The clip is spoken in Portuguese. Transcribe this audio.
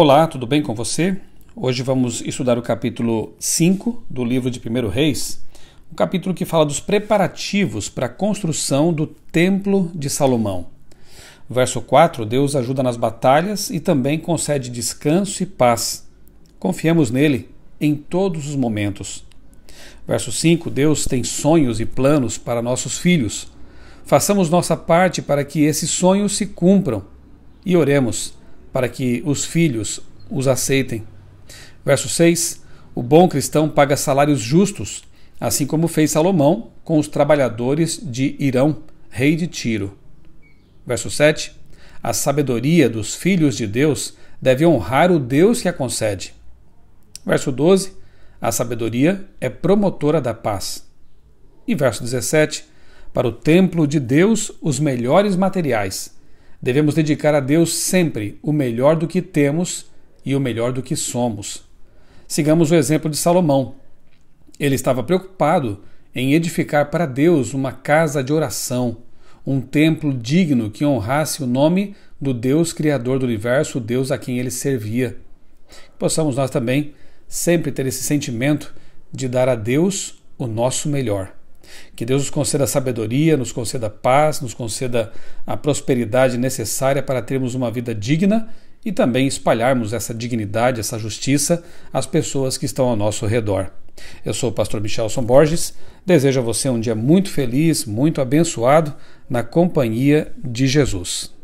Olá, tudo bem com você? Hoje vamos estudar o capítulo 5 do livro de 1 Reis, um capítulo que fala dos preparativos para a construção do Templo de Salomão. Verso 4: Deus ajuda nas batalhas e também concede descanso e paz. Confiamos nele em todos os momentos. Verso 5: Deus tem sonhos e planos para nossos filhos. Façamos nossa parte para que esses sonhos se cumpram e oremos para que os filhos os aceitem. Verso 6: O bom cristão paga salários justos, assim como fez Salomão com os trabalhadores de Irão, rei de Tiro. Verso 7: A sabedoria dos filhos de Deus deve honrar o Deus que a concede. Verso 12: A sabedoria é promotora da paz. E verso 17: Para o templo de Deus, os melhores materiais Devemos dedicar a Deus sempre o melhor do que temos e o melhor do que somos. Sigamos o exemplo de Salomão. Ele estava preocupado em edificar para Deus uma casa de oração, um templo digno que honrasse o nome do Deus Criador do universo, o Deus a quem ele servia. Possamos nós também sempre ter esse sentimento de dar a Deus o nosso melhor. Que Deus nos conceda sabedoria, nos conceda paz, nos conceda a prosperidade necessária para termos uma vida digna e também espalharmos essa dignidade, essa justiça às pessoas que estão ao nosso redor. Eu sou o pastor Michelson Borges, desejo a você um dia muito feliz, muito abençoado na companhia de Jesus.